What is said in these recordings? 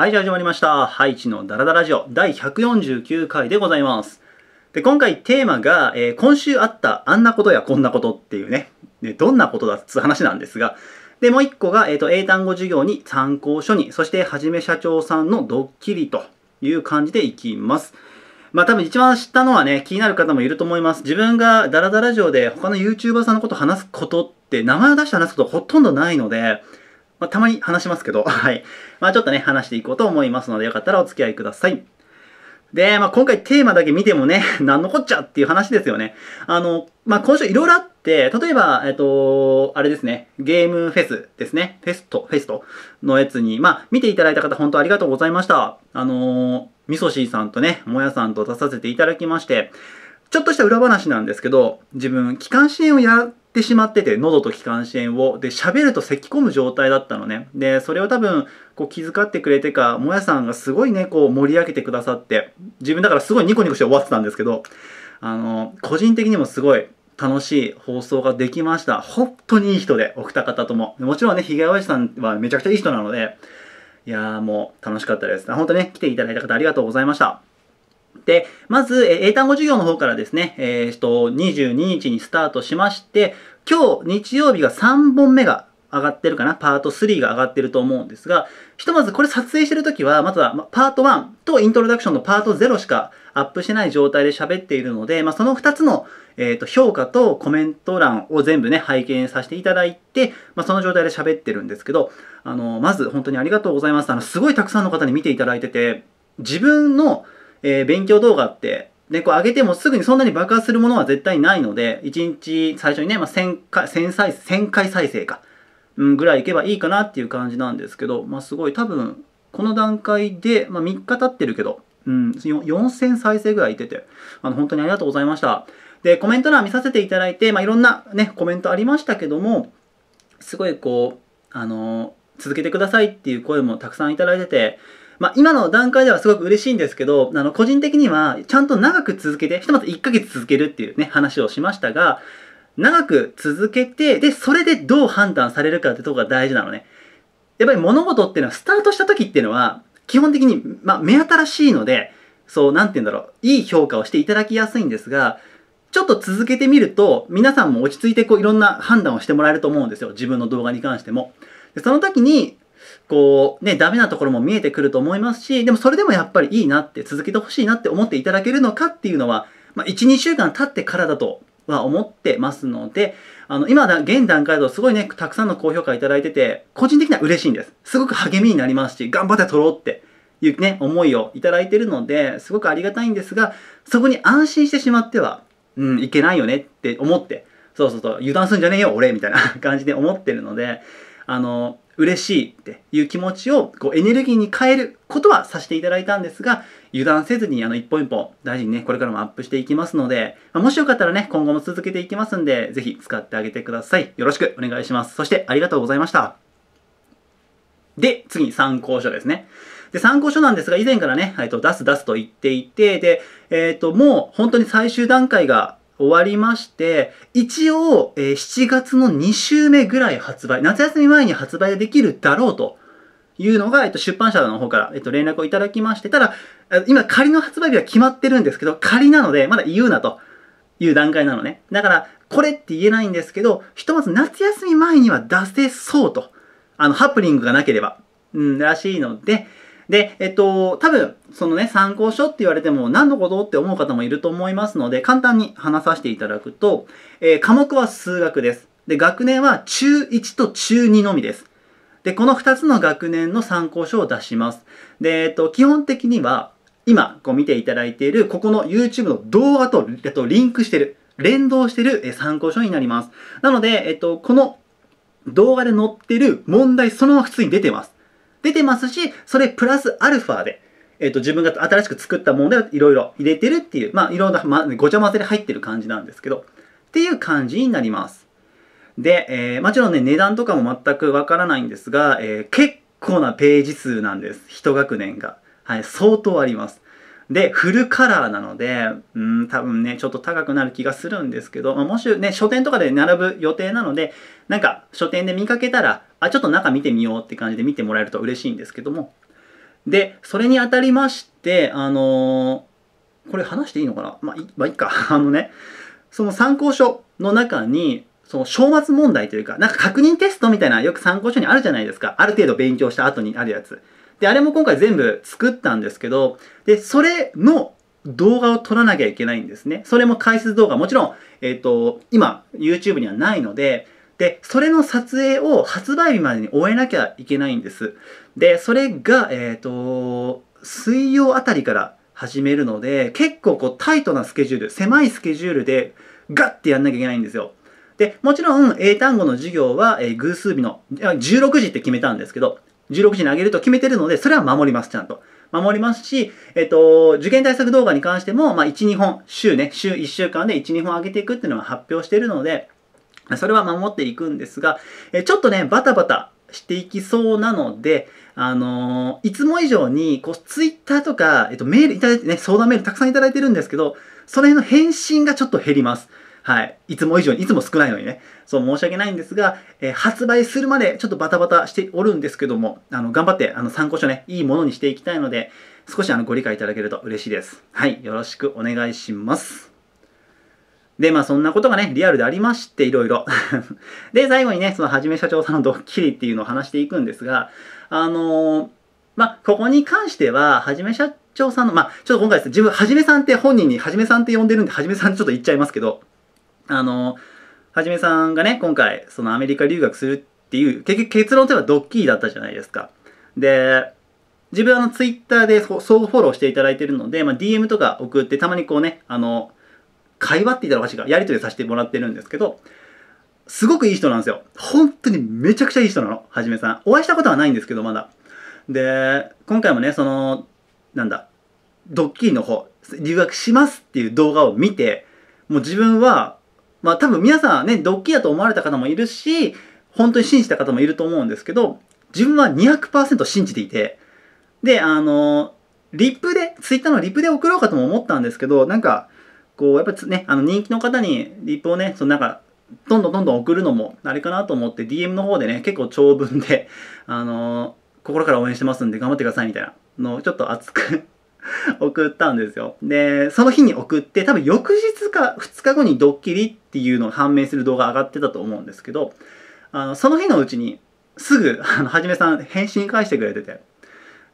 はい、じゃあ始まりました。ハイチのダラダラジオ第149回でございます。で、今回テーマが、えー、今週あったあんなことやこんなことっていうね、でどんなことだっつ話なんですが、で、もう一個が、えっ、ー、と、英単語授業に参考書に、そしてはじめ社長さんのドッキリという感じでいきます。まあ多分一番知ったのはね、気になる方もいると思います。自分がダラダラジオで他の YouTuber さんのこと話すことって名前を出して話すことほとんどないので、まあ、たまに話しますけど、はい。まあ、ちょっとね、話していこうと思いますので、よかったらお付き合いください。で、まあ、今回テーマだけ見てもね、な んのこっちゃっていう話ですよね。あの、まあ、今週いろいろあって、例えば、えっと、あれですね、ゲームフェスですね、フェスト、フェストのやつに、まあ、見ていただいた方、本当ありがとうございました。あの、みそしーさんとね、もやさんと出させていただきまして、ちょっとした裏話なんですけど、自分、機関支援をやてしまってて喉と気管支炎をで喋ると咳き込む状態だったのねでそれを多分こう気遣ってくれてかもやさんがすごいねこう盛り上げてくださって自分だからすごいニコニコして終わってたんですけどあの個人的にもすごい楽しい放送ができました本当にいい人でお二方とももちろんねひげおやじさんはめちゃくちゃいい人なのでいやーもう楽しかったです本当ね来ていただいた方ありがとうございましたで、まず、英単語授業の方からですね、えー、っと、22日にスタートしまして、今日、日曜日が3本目が上がってるかな、パート3が上がってると思うんですが、ひとまずこれ撮影してるときは、まずはパート1とイントロダクションのパート0しかアップしてない状態で喋っているので、まあ、その2つの、えー、と評価とコメント欄を全部ね、拝見させていただいて、まあ、その状態で喋ってるんですけど、あのまず本当にありがとうございます。あのすごいたくさんの方に見ていただいてて、自分のえー、勉強動画って、で、こう上げてもすぐにそんなに爆発するものは絶対ないので、1日最初にね、まあ、1000回、再、回再生か、うん、ぐらいいけばいいかなっていう感じなんですけど、まあ、すごい多分、この段階で、まあ、3日経ってるけど、うん、4000再生ぐらいいてて、あの、本当にありがとうございました。で、コメント欄見させていただいて、まあ、いろんなね、コメントありましたけども、すごいこう、あのー、続けてくださいっていう声もたくさんいただいてて、まあ、今の段階ではすごく嬉しいんですけど、あの、個人的には、ちゃんと長く続けて、ひとまず1ヶ月続けるっていうね、話をしましたが、長く続けて、で、それでどう判断されるかってとこが大事なのね。やっぱり物事っていうのは、スタートした時っていうのは、基本的に、まあ、目新しいので、そう、なんて言うんだろう、いい評価をしていただきやすいんですが、ちょっと続けてみると、皆さんも落ち着いてこういろんな判断をしてもらえると思うんですよ。自分の動画に関しても。でその時に、こうね、ダメなところも見えてくると思いますし、でもそれでもやっぱりいいなって、続けてほしいなって思っていただけるのかっていうのは、まあ、1、2週間経ってからだとは思ってますので、あの、今だ、現段階だとすごいね、たくさんの高評価いただいてて、個人的には嬉しいんです。すごく励みになりますし、頑張って撮ろうっていうね、思いをいただいてるので、すごくありがたいんですが、そこに安心してしまっては、うん、いけないよねって思って、そうそうそう、油断すんじゃねえよ、俺みたいな感じで思ってるので、あの、嬉しいっていう気持ちをこうエネルギーに変えることはさせていただいたんですが、油断せずにあの一本一本大事にね、これからもアップしていきますので、まあ、もしよかったらね、今後も続けていきますんで、ぜひ使ってあげてください。よろしくお願いします。そしてありがとうございました。で、次、参考書ですね。で、参考書なんですが、以前からね、えっと、出す出すと言っていて、で、えっ、ー、と、もう本当に最終段階が終わりまして、一応、えー、7月の2週目ぐらい発売、夏休み前に発売できるだろうというのが、えっと、出版社の方から、えっと、連絡をいただきまして、ただ、今仮の発売日は決まってるんですけど、仮なので、まだ言うなという段階なのね。だから、これって言えないんですけど、ひとまず夏休み前には出せそうと。あの、ハプニングがなければ、うん、らしいので、で、えっと、多分、そのね、参考書って言われても何のことって思う方もいると思いますので、簡単に話させていただくと、えー、科目は数学です。で、学年は中1と中2のみです。で、この2つの学年の参考書を出します。で、えっと、基本的には、今、こう見ていただいている、ここの YouTube の動画と、えっと、リンクしてる、連動してる参考書になります。なので、えっと、この動画で載ってる問題そのまま普通に出てます。出てますし、それプラスアルファで、えっ、ー、と、自分が新しく作った問題をいろいろ入れてるっていう、まあ、いろんな、ま、ごちゃ混ぜで入ってる感じなんですけど、っていう感じになります。で、えー、もちろんね、値段とかも全くわからないんですが、えー、結構なページ数なんです。一学年が。はい、相当あります。で、フルカラーなので、うん、多分ね、ちょっと高くなる気がするんですけど、まあ、もしね、書店とかで並ぶ予定なので、なんか書店で見かけたら、あ、ちょっと中見てみようって感じで見てもらえると嬉しいんですけども。で、それにあたりまして、あのー、これ話していいのかなまあ、い、まあ、いっか。あのね、その参考書の中に、その、正末問題というか、なんか確認テストみたいな、よく参考書にあるじゃないですか。ある程度勉強した後にあるやつ。で、あれも今回全部作ったんですけど、で、それの動画を撮らなきゃいけないんですね。それも解説動画、もちろん、えっ、ー、と、今、YouTube にはないので、で、それの撮影を発売日までに終えなきゃいけないんです。で、それが、えっ、ー、と、水曜あたりから始めるので、結構こうタイトなスケジュール、狭いスケジュールでガッてやんなきゃいけないんですよ。で、もちろん英単語の授業は、え偶数日の16時って決めたんですけど、16時に上げると決めてるので、それは守ります、ちゃんと。守りますし、えっと、受験対策動画に関しても、まあ、1、2本、週ね、週1週間で1、2本上げていくっていうのは発表してるので、それは守っていくんですが、えちょっとね、バタバタしていきそうなので、あのー、いつも以上に、こう、ツイッターとか、えっと、メールいただいてね、相談メールたくさんいただいてるんですけど、その辺の返信がちょっと減ります。はい。いつも以上に、いつも少ないのにね。そう、申し訳ないんですが、えー、発売するまでちょっとバタバタしておるんですけども、あの、頑張って、あの、参考書ね、いいものにしていきたいので、少しあの、ご理解いただけると嬉しいです。はい。よろしくお願いします。で、まあそんなことがね、リアルでありまして、いろいろ。で、最後にね、そのはじめ社長さんのドッキリっていうのを話していくんですが、あのー、まあ、ここに関しては、はじめ社長さんの、まあ、ちょっと今回ですね、自分、はじめさんって本人にはじめさんって呼んでるんで、はじめさんちょっと言っちゃいますけど、あのはじめさんがね今回そのアメリカ留学するっていう結局結論といえばドッキリだったじゃないですかで自分あのツイッターで相互フォローしていただいてるので、まあ、DM とか送ってたまにこうねあの会話って言ったらおかしいかやり取りさせてもらってるんですけどすごくいい人なんですよ本当にめちゃくちゃいい人なのはじめさんお会いしたことはないんですけどまだで今回もねそのなんだドッキリの方留学しますっていう動画を見てもう自分はまあ多分皆さんね、ドッキリだと思われた方もいるし、本当に信じた方もいると思うんですけど、自分は200%信じていて、で、あの、リップで、ツイッターのリップで送ろうかとも思ったんですけど、なんか、こう、やっぱね、あの人気の方にリップをね、そのなんか、どんどんどんどん送るのも、あれかなと思って、DM の方でね、結構長文で、あの心から応援してますんで頑張ってくださいみたいなのをちょっと熱く 送ったんですよ。で、その日に送って、多分翌日か2日後にドッキリっっていうのを判明する動画上がってたと思うんですけどあのその日のうちにすぐあのはじめさん返信返してくれてて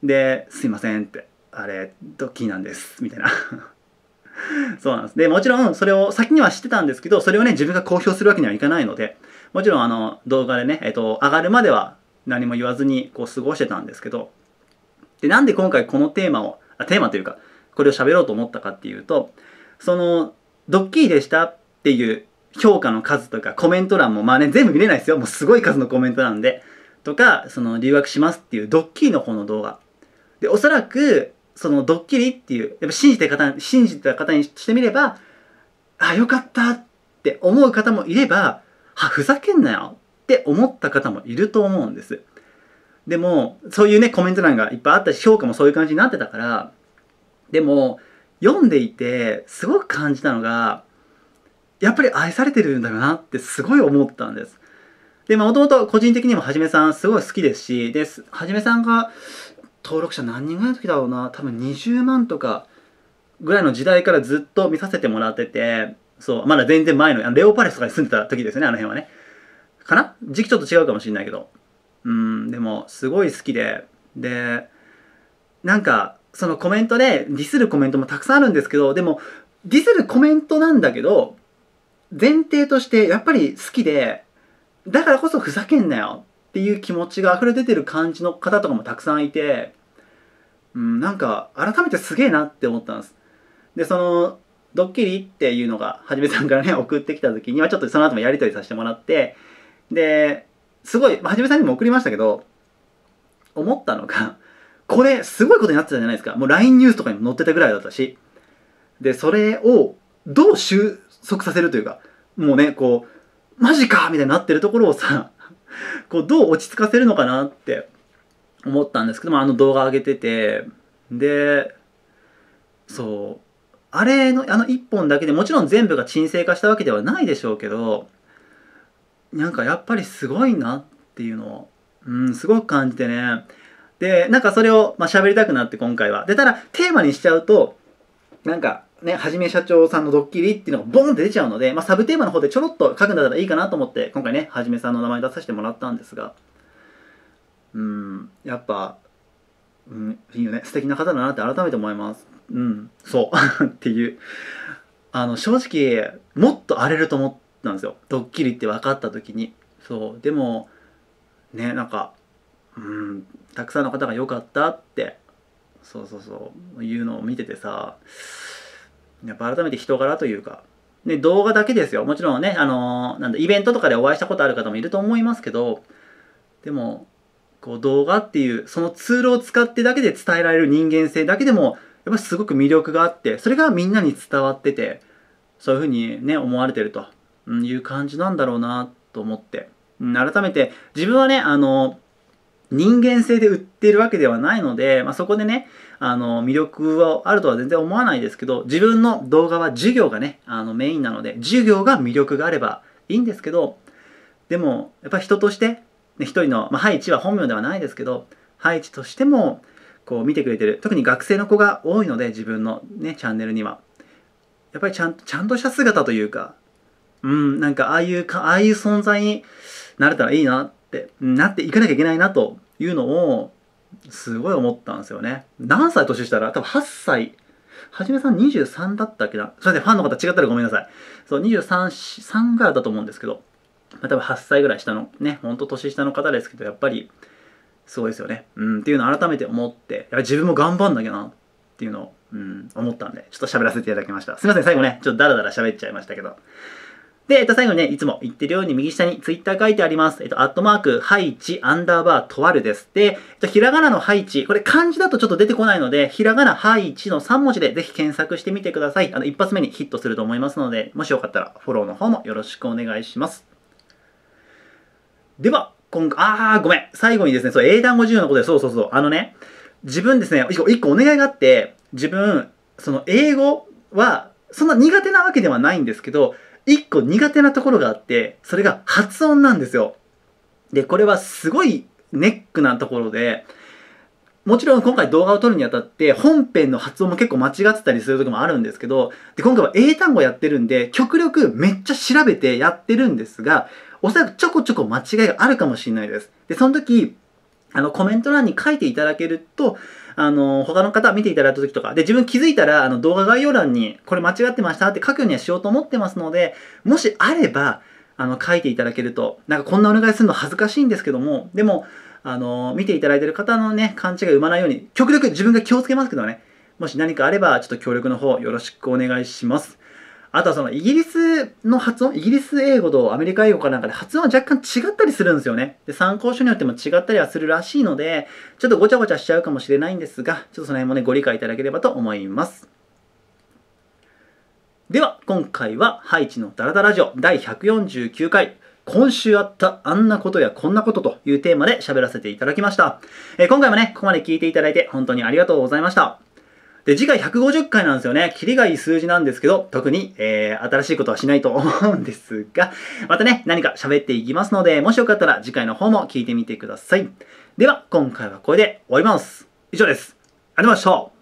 で「すいません」って「あれドッキーなんです」みたいな そうなんですでもちろんそれを先には知ってたんですけどそれをね自分が公表するわけにはいかないのでもちろんあの動画でね、えっと、上がるまでは何も言わずにこう過ごしてたんですけどでなんで今回このテーマをあテーマというかこれを喋ろうと思ったかっていうとそのドッキリでしたっていう評価の数とかコメント欄もまあね、全部見れないですよ。もうすごい数のコメントなんで。とか、その留学しますっていうドッキリの方の動画。で、おそらく、そのドッキリっていう、やっぱ信じて方、信じてた方にしてみれば、あ、よかったって思う方もいれば、は、ふざけんなよって思った方もいると思うんです。でも、そういうね、コメント欄がいっぱいあったし、評価もそういう感じになってたから、でも、読んでいて、すごく感じたのが、やっぱり愛されてるんだよなってすごい思ったんです。で、もともと個人的にもはじめさんすごい好きですし、で、はじめさんが登録者何人ぐらいの時だろうな、多分20万とかぐらいの時代からずっと見させてもらってて、そう、まだ全然前の、レオパレスとかに住んでた時ですね、あの辺はね。かな時期ちょっと違うかもしれないけど。うん、でも、すごい好きで、で、なんか、そのコメントで、ディスるコメントもたくさんあるんですけど、でも、ディスるコメントなんだけど、前提としてやっぱり好きでだからこそふざけんなよっていう気持ちが溢れ出てる感じの方とかもたくさんいて、うん、なんか改めてすげえなって思ったんです。でそのドッキリっていうのがはじめさんからね 送ってきた時にはちょっとその後もやり取りさせてもらってですごいはじめさんにも送りましたけど思ったのがこれすごいことになってたじゃないですかもう LINE ニュースとかにも載ってたぐらいだったしでそれをどう修速させるというかもうねこうマジかみたいになってるところをさ こうどう落ち着かせるのかなって思ったんですけどもあの動画上げててでそうあれのあの1本だけでもちろん全部が沈静化したわけではないでしょうけどなんかやっぱりすごいなっていうのを、うん、すごく感じてねでなんかそれをまあ喋りたくなって今回はでただテーマにしちゃうとなんかね、はじめ社長さんのドッキリっていうのがボンって出ちゃうので、まあ、サブテーマの方でちょろっと書くんだったらいいかなと思って、今回ね、はじめさんの名前出させてもらったんですが、うん、やっぱ、うん、いいよね、素敵な方だなって改めて思います。うん、そう。っていう。あの、正直、もっと荒れると思ったんですよ。ドッキリって分かった時に。そう。でも、ね、なんか、うん、たくさんの方が良かったって、そうそうそう、言うのを見ててさ、やっぱ改めて人柄というか、ね、動画だけですよ。もちろんね、あのー、なんだ、イベントとかでお会いしたことある方もいると思いますけど、でも、こう動画っていう、そのツールを使ってだけで伝えられる人間性だけでも、やっぱすごく魅力があって、それがみんなに伝わってて、そういうふうにね、思われてるという感じなんだろうなと思って。改めて、自分はね、あのー人間性で売ってるわけではないので、まあ、そこでね、あの、魅力はあるとは全然思わないですけど、自分の動画は授業がね、あの、メインなので、授業が魅力があればいいんですけど、でも、やっぱ人として、ね、一人の、まあ、ハイチは本名ではないですけど、ハイチとしても、こう見てくれてる。特に学生の子が多いので、自分のね、チャンネルには。やっぱりちゃんちゃんとした姿というか、うん、なんかああいうか、ああいう存在になれたらいいな、なっていかなきゃいけないなというのを、すごい思ったんですよね。何歳年したら多分8歳。はじめさん23だったっけなそれでファンの方違ったらごめんなさい。そう、23、3からだと思うんですけど、まあ、多分8歳ぐらい下の、ね、ほんと年下の方ですけど、やっぱり、すごいですよね。うん、っていうのを改めて思って、や自分も頑張んなきゃなっていうのを、うん、思ったんで、ちょっと喋らせていただきました。すいません、最後ね、ちょっとダラダラ喋っちゃいましたけど。で、えっと、最後にね、いつも言ってるように右下にツイッター書いてあります。えっと、アットマーク、ハイチ、アンダーバー、とあるです。で、えっと、ひらがなのハイチ、これ漢字だとちょっと出てこないので、ひらがなハイチの3文字でぜひ検索してみてください。あの、一発目にヒットすると思いますので、もしよかったらフォローの方もよろしくお願いします。では、今回、あー、ごめん。最後にですね、そう、英単語授業のことで、そうそうそう、あのね、自分ですね、一個お願いがあって、自分、その、英語は、そんな苦手なわけではないんですけど、一個苦手なところがあって、それが発音なんですよ。で、これはすごいネックなところで、もちろん今回動画を撮るにあたって本編の発音も結構間違ってたりする時もあるんですけど、で、今回は英単語やってるんで、極力めっちゃ調べてやってるんですが、おそらくちょこちょこ間違いがあるかもしれないです。で、その時、あのコメント欄に書いていただけると、あの、他の方見ていただいた時とか、で、自分気づいたら、あの、動画概要欄に、これ間違ってましたって書くようにはしようと思ってますので、もしあれば、あの、書いていただけると、なんかこんなお願いするの恥ずかしいんですけども、でも、あの、見ていただいてる方のね、勘違い生まないように、極力自分が気をつけますけどね、もし何かあれば、ちょっと協力の方よろしくお願いします。あとはそのイギリスの発音、イギリス英語とアメリカ英語かなんかで発音は若干違ったりするんですよね。で、参考書によっても違ったりはするらしいので、ちょっとごちゃごちゃしちゃうかもしれないんですが、ちょっとその辺もね、ご理解いただければと思います。では、今回はハイチのダラダラジオ第149回、今週あったあんなことやこんなことというテーマで喋らせていただきました。えー、今回もね、ここまで聞いていただいて本当にありがとうございました。で、次回150回なんですよね。キリがいい数字なんですけど、特に、えー、新しいことはしないと思うんですが、またね、何か喋っていきますので、もしよかったら次回の方も聞いてみてください。では、今回はこれで終わります。以上です。ありがとうございました。